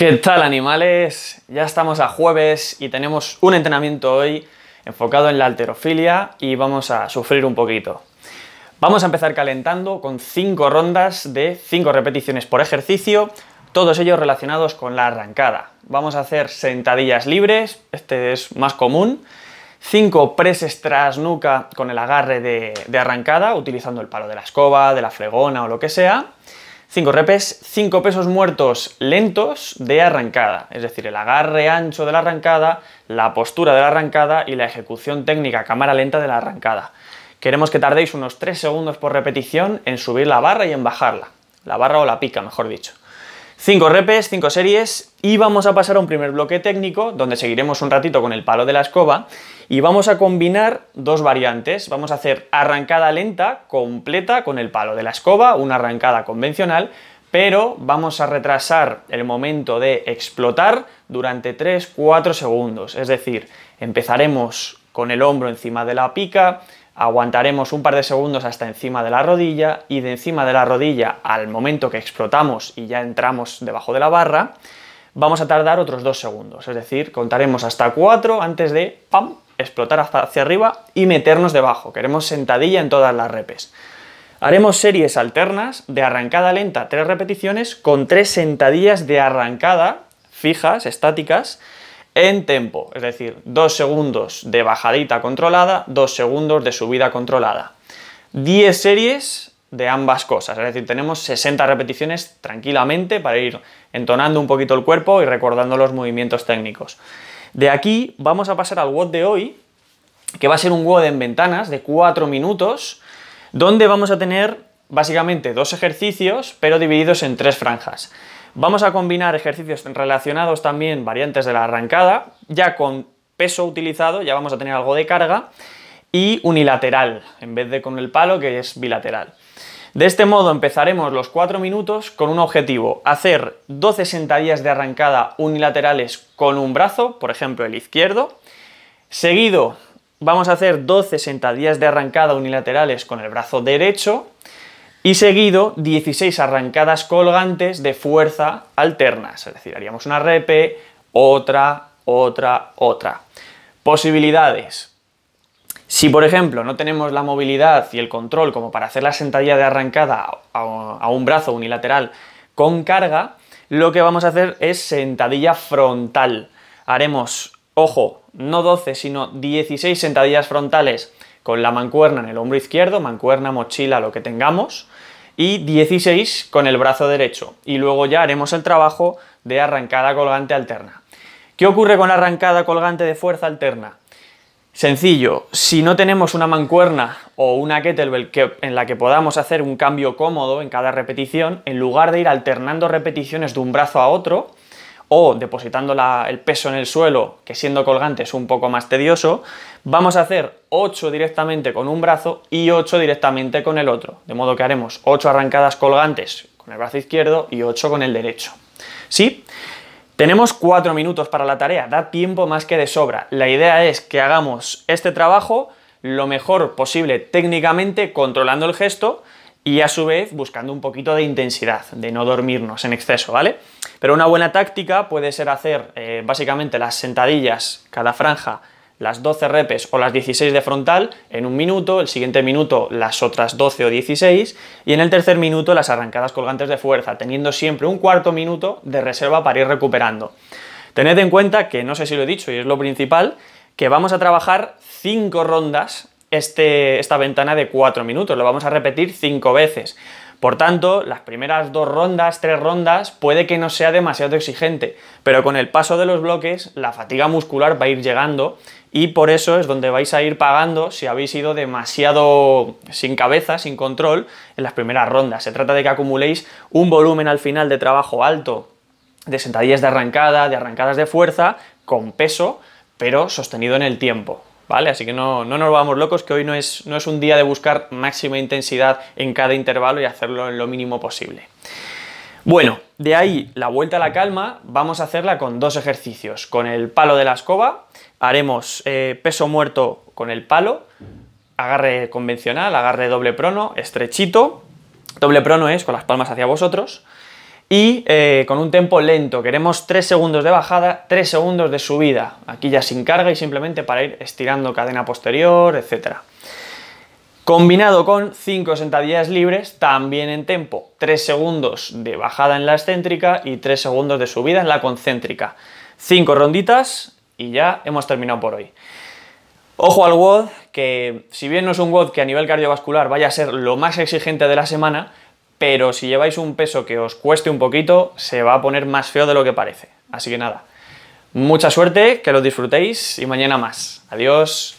¿Qué tal animales? Ya estamos a jueves y tenemos un entrenamiento hoy enfocado en la alterofilia y vamos a sufrir un poquito. Vamos a empezar calentando con 5 rondas de 5 repeticiones por ejercicio, todos ellos relacionados con la arrancada. Vamos a hacer sentadillas libres, este es más común, 5 preses tras nuca con el agarre de, de arrancada, utilizando el palo de la escoba, de la fregona o lo que sea, 5 repes, 5 pesos muertos lentos de arrancada, es decir, el agarre ancho de la arrancada, la postura de la arrancada y la ejecución técnica cámara lenta de la arrancada. Queremos que tardéis unos 3 segundos por repetición en subir la barra y en bajarla, la barra o la pica, mejor dicho. 5 repes, 5 series y vamos a pasar a un primer bloque técnico donde seguiremos un ratito con el palo de la escoba y vamos a combinar dos variantes. Vamos a hacer arrancada lenta, completa, con el palo de la escoba, una arrancada convencional, pero vamos a retrasar el momento de explotar durante 3-4 segundos. Es decir, empezaremos con el hombro encima de la pica, aguantaremos un par de segundos hasta encima de la rodilla y de encima de la rodilla al momento que explotamos y ya entramos debajo de la barra, vamos a tardar otros 2 segundos. Es decir, contaremos hasta 4 antes de ¡pam! explotar hacia arriba y meternos debajo. Queremos sentadilla en todas las repes. Haremos series alternas de arrancada lenta, tres repeticiones, con tres sentadillas de arrancada fijas, estáticas, en tempo, es decir, dos segundos de bajadita controlada, dos segundos de subida controlada. 10 series de ambas cosas, es decir, tenemos 60 repeticiones tranquilamente para ir entonando un poquito el cuerpo y recordando los movimientos técnicos. De aquí vamos a pasar al WOD de hoy, que va a ser un WOD en ventanas de 4 minutos, donde vamos a tener básicamente dos ejercicios, pero divididos en tres franjas. Vamos a combinar ejercicios relacionados también, variantes de la arrancada, ya con peso utilizado, ya vamos a tener algo de carga, y unilateral, en vez de con el palo, que es bilateral. De este modo empezaremos los 4 minutos con un objetivo, hacer 12 sentadillas de arrancada unilaterales con un brazo, por ejemplo el izquierdo. Seguido vamos a hacer 12 sentadillas de arrancada unilaterales con el brazo derecho y seguido 16 arrancadas colgantes de fuerza alternas, es decir, haríamos una repe, otra, otra, otra. Posibilidades. Si, por ejemplo, no tenemos la movilidad y el control como para hacer la sentadilla de arrancada a un brazo unilateral con carga, lo que vamos a hacer es sentadilla frontal. Haremos, ojo, no 12, sino 16 sentadillas frontales con la mancuerna en el hombro izquierdo, mancuerna, mochila, lo que tengamos, y 16 con el brazo derecho. Y luego ya haremos el trabajo de arrancada colgante alterna. ¿Qué ocurre con la arrancada colgante de fuerza alterna? Sencillo, si no tenemos una mancuerna o una kettlebell que, en la que podamos hacer un cambio cómodo en cada repetición, en lugar de ir alternando repeticiones de un brazo a otro o depositando el peso en el suelo, que siendo colgante es un poco más tedioso, vamos a hacer 8 directamente con un brazo y 8 directamente con el otro. De modo que haremos 8 arrancadas colgantes con el brazo izquierdo y 8 con el derecho. ¿Sí? Tenemos cuatro minutos para la tarea, da tiempo más que de sobra. La idea es que hagamos este trabajo lo mejor posible técnicamente, controlando el gesto y a su vez buscando un poquito de intensidad, de no dormirnos en exceso, ¿vale? Pero una buena táctica puede ser hacer eh, básicamente las sentadillas, cada franja las 12 repes o las 16 de frontal en un minuto, el siguiente minuto las otras 12 o 16 y en el tercer minuto las arrancadas colgantes de fuerza, teniendo siempre un cuarto minuto de reserva para ir recuperando. Tened en cuenta que, no sé si lo he dicho y es lo principal, que vamos a trabajar 5 rondas este, esta ventana de 4 minutos, lo vamos a repetir 5 veces. Por tanto, las primeras dos rondas, tres rondas, puede que no sea demasiado exigente, pero con el paso de los bloques, la fatiga muscular va a ir llegando y por eso es donde vais a ir pagando si habéis ido demasiado sin cabeza, sin control en las primeras rondas. Se trata de que acumuléis un volumen al final de trabajo alto, de sentadillas de arrancada, de arrancadas de fuerza, con peso, pero sostenido en el tiempo. ¿Vale? Así que no, nos vamos locos, que hoy no es un día de buscar máxima intensidad en cada intervalo y hacerlo en lo mínimo posible. Bueno, de ahí la vuelta a la calma vamos a hacerla con dos ejercicios. Con el palo de la escoba haremos eh, peso muerto con el palo, agarre convencional, agarre doble prono, estrechito. Doble prono es con las palmas hacia vosotros. Y eh, con un tempo lento, queremos 3 segundos de bajada, 3 segundos de subida. Aquí ya sin carga y simplemente para ir estirando cadena posterior, etcétera combinado con 5 sentadillas libres, también en tempo, 3 segundos de bajada en la excéntrica y 3 segundos de subida en la concéntrica. 5 ronditas y ya hemos terminado por hoy. Ojo al WOD, que si bien no es un WOD que a nivel cardiovascular vaya a ser lo más exigente de la semana, pero si lleváis un peso que os cueste un poquito, se va a poner más feo de lo que parece. Así que nada, mucha suerte, que lo disfrutéis y mañana más. Adiós.